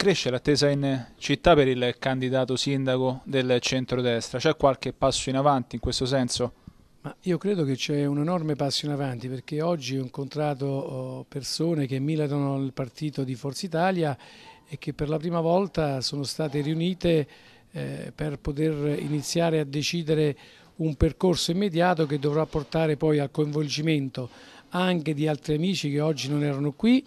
Cresce l'attesa in città per il candidato sindaco del centrodestra. C'è qualche passo in avanti in questo senso? Ma io credo che c'è un enorme passo in avanti perché oggi ho incontrato oh, persone che militano nel partito di Forza Italia e che per la prima volta sono state riunite eh, per poter iniziare a decidere un percorso immediato che dovrà portare poi al coinvolgimento anche di altri amici che oggi non erano qui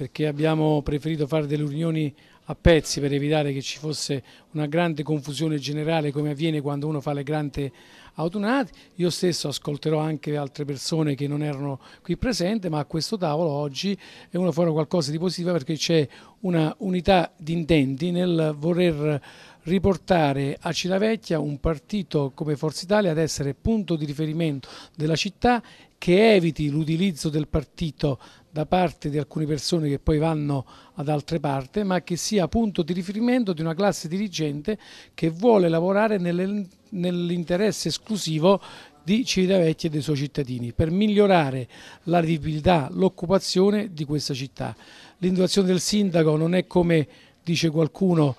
perché abbiamo preferito fare delle riunioni a pezzi per evitare che ci fosse una grande confusione generale come avviene quando uno fa le grandi autunate. Io stesso ascolterò anche altre persone che non erano qui presenti, ma a questo tavolo oggi è uno farà qualcosa di positivo perché c'è una unità di intenti nel voler riportare a Cilavecchia un partito come Forza Italia ad essere punto di riferimento della città che eviti l'utilizzo del partito da parte di alcune persone che poi vanno ad altre parti, ma che sia punto di riferimento di una classe dirigente che vuole lavorare nell'interesse esclusivo di Civitavecchia e dei suoi cittadini per migliorare la vivibilità, l'occupazione di questa città. L'individuazione del sindaco non è come dice qualcuno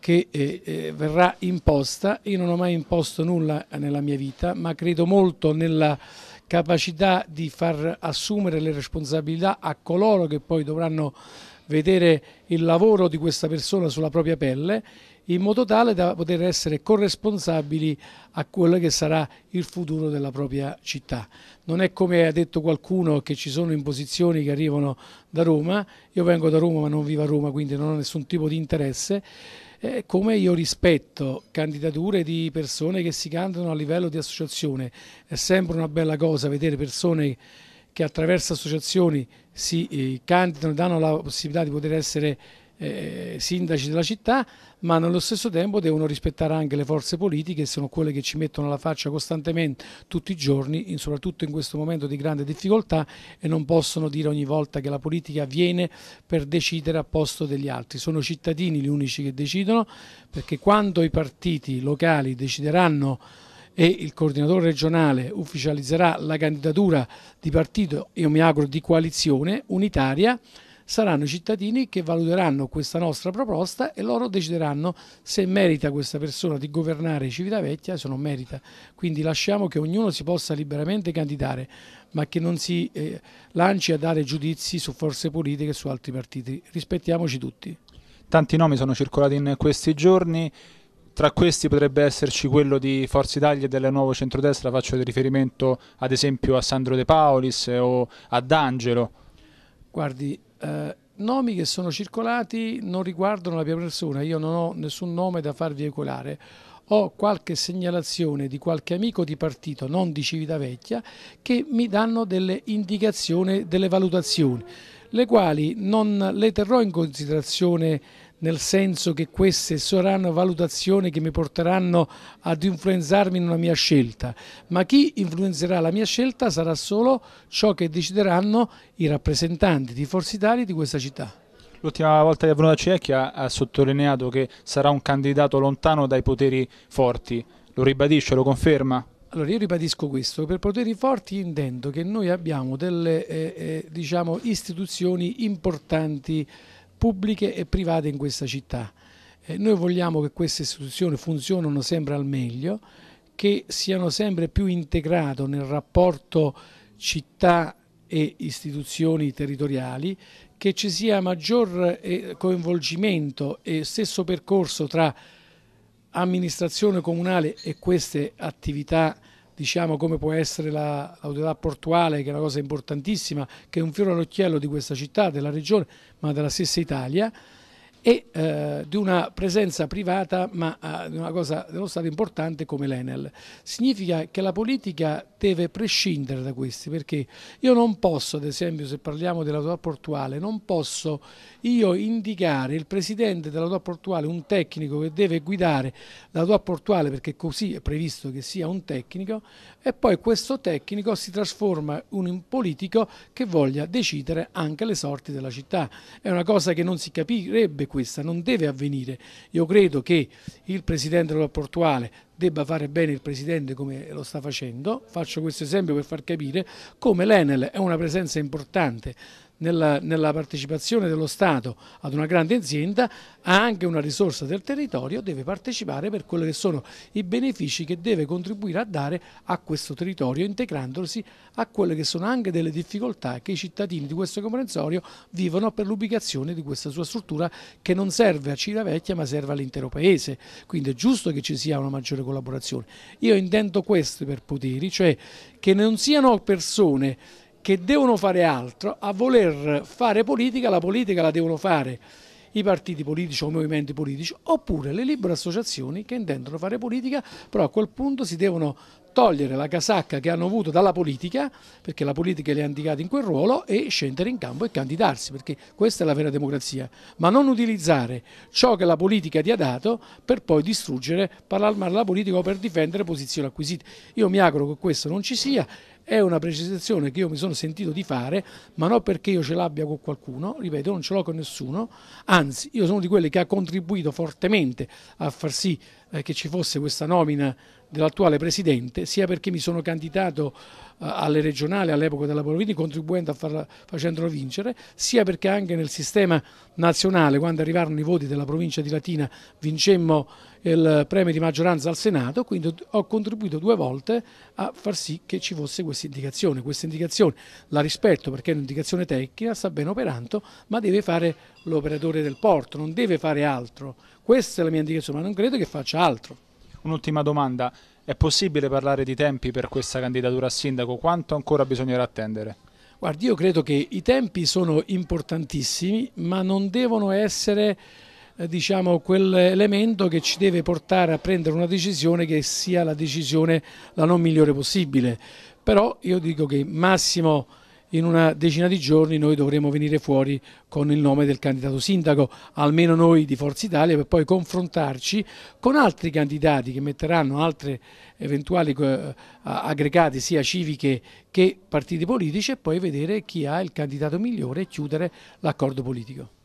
che eh, eh verrà imposta, io non ho mai imposto nulla nella mia vita, ma credo molto nella capacità di far assumere le responsabilità a coloro che poi dovranno vedere il lavoro di questa persona sulla propria pelle in modo tale da poter essere corresponsabili a quello che sarà il futuro della propria città. Non è come ha detto qualcuno che ci sono imposizioni che arrivano da Roma, io vengo da Roma ma non vivo a Roma quindi non ho nessun tipo di interesse, eh, come io rispetto candidature di persone che si candidano a livello di associazione, è sempre una bella cosa vedere persone che attraverso associazioni si eh, candidano e danno la possibilità di poter essere eh, sindaci della città, ma nello stesso tempo devono rispettare anche le forze politiche, che sono quelle che ci mettono la faccia costantemente tutti i giorni, in, soprattutto in questo momento di grande difficoltà, e non possono dire ogni volta che la politica viene per decidere a posto degli altri. Sono i cittadini gli unici che decidono, perché quando i partiti locali decideranno e il coordinatore regionale ufficializzerà la candidatura di partito, io mi auguro di coalizione unitaria, saranno i cittadini che valuteranno questa nostra proposta e loro decideranno se merita questa persona di governare Civitavecchia, se non merita. Quindi lasciamo che ognuno si possa liberamente candidare, ma che non si eh, lanci a dare giudizi su forze politiche e su altri partiti. Rispettiamoci tutti. Tanti nomi sono circolati in questi giorni. Tra questi potrebbe esserci quello di Forza Italia e del nuovo centrodestra, faccio riferimento ad esempio a Sandro De Paolis o ad Angelo. Guardi, eh, nomi che sono circolati non riguardano la mia persona, io non ho nessun nome da farvi ecolare. Ho qualche segnalazione di qualche amico di partito, non di Civitavecchia, che mi danno delle indicazioni, delle valutazioni le quali non le terrò in considerazione nel senso che queste saranno valutazioni che mi porteranno ad influenzarmi in una mia scelta, ma chi influenzerà la mia scelta sarà solo ciò che decideranno i rappresentanti di Forza Italia di questa città. L'ultima volta che è venuto a Cecchia ha sottolineato che sarà un candidato lontano dai poteri forti, lo ribadisce, lo conferma? Allora, io ribadisco questo, per poteri forti intendo che noi abbiamo delle eh, eh, diciamo, istituzioni importanti, pubbliche e private in questa città. Eh, noi vogliamo che queste istituzioni funzionino sempre al meglio, che siano sempre più integrate nel rapporto città e istituzioni territoriali, che ci sia maggior eh, coinvolgimento e stesso percorso tra amministrazione comunale e queste attività diciamo come può essere l'autorità la, portuale che è una cosa importantissima che è un fiore all'occhiello di questa città, della regione ma della stessa Italia e eh, di una presenza privata ma eh, di una cosa dello Stato importante come l'Enel. Significa che la politica deve prescindere da questi perché io non posso, ad esempio se parliamo dell'autorità portuale, non posso io indicare il presidente dell'autorità portuale, un tecnico che deve guidare l'autorità portuale perché così è previsto che sia un tecnico e poi questo tecnico si trasforma in un politico che voglia decidere anche le sorti della città. È una cosa che non si capirebbe questa non deve avvenire. Io credo che il Presidente della Portuale debba fare bene il Presidente come lo sta facendo. Faccio questo esempio per far capire come l'Enel è una presenza importante nella, nella, partecipazione dello Stato ad una grande azienda, ha anche una risorsa del territorio, deve partecipare per quelli che sono i benefici che deve contribuire a dare a questo territorio, integrandosi a quelle che sono anche delle difficoltà che i cittadini di questo comprensorio vivono per l'ubicazione di questa sua struttura che non serve a Civitavecchia ma serve all'intero paese. Quindi è giusto che ci sia una maggiore collaborazione collaborazione. Io intendo questo per poteri, cioè che non siano persone che devono fare altro a voler fare politica, la politica la devono fare i partiti politici o i movimenti politici, oppure le libere associazioni che intendono fare politica, però a quel punto si devono togliere la casacca che hanno avuto dalla politica, perché la politica li ha indicati in quel ruolo, e scendere in campo e candidarsi, perché questa è la vera democrazia. Ma non utilizzare ciò che la politica ti ha dato per poi distruggere, per allarmare la politica o per difendere posizioni acquisite. Io mi auguro che questo non ci sia. È una precisazione che io mi sono sentito di fare, ma non perché io ce l'abbia con qualcuno, ripeto, non ce l'ho con nessuno, anzi io sono di quelli che ha contribuito fortemente a far sì eh, che ci fosse questa nomina dell'attuale Presidente, sia perché mi sono candidato eh, alle regionali all'epoca della Borovini contribuendo a farla, facendolo vincere, sia perché anche nel sistema nazionale quando arrivarono i voti della provincia di Latina vincemmo il premio di maggioranza al Senato, quindi ho contribuito due volte a far sì che ci fosse questa indicazione. Questa indicazione la rispetto perché è un'indicazione tecnica, sta ben operando, ma deve fare l'operatore del porto, non deve fare altro. Questa è la mia indicazione, ma non credo che faccia altro. Un'ultima domanda, è possibile parlare di tempi per questa candidatura a sindaco? Quanto ancora bisognerà attendere? Guardi, io credo che i tempi sono importantissimi, ma non devono essere eh, diciamo, quell'elemento che ci deve portare a prendere una decisione che sia la decisione la non migliore possibile. Però io dico che massimo in una decina di giorni noi dovremo venire fuori con il nome del candidato sindaco, almeno noi di Forza Italia, per poi confrontarci con altri candidati che metteranno altre eventuali eh, aggregati sia civiche che partiti politici e poi vedere chi ha il candidato migliore e chiudere l'accordo politico.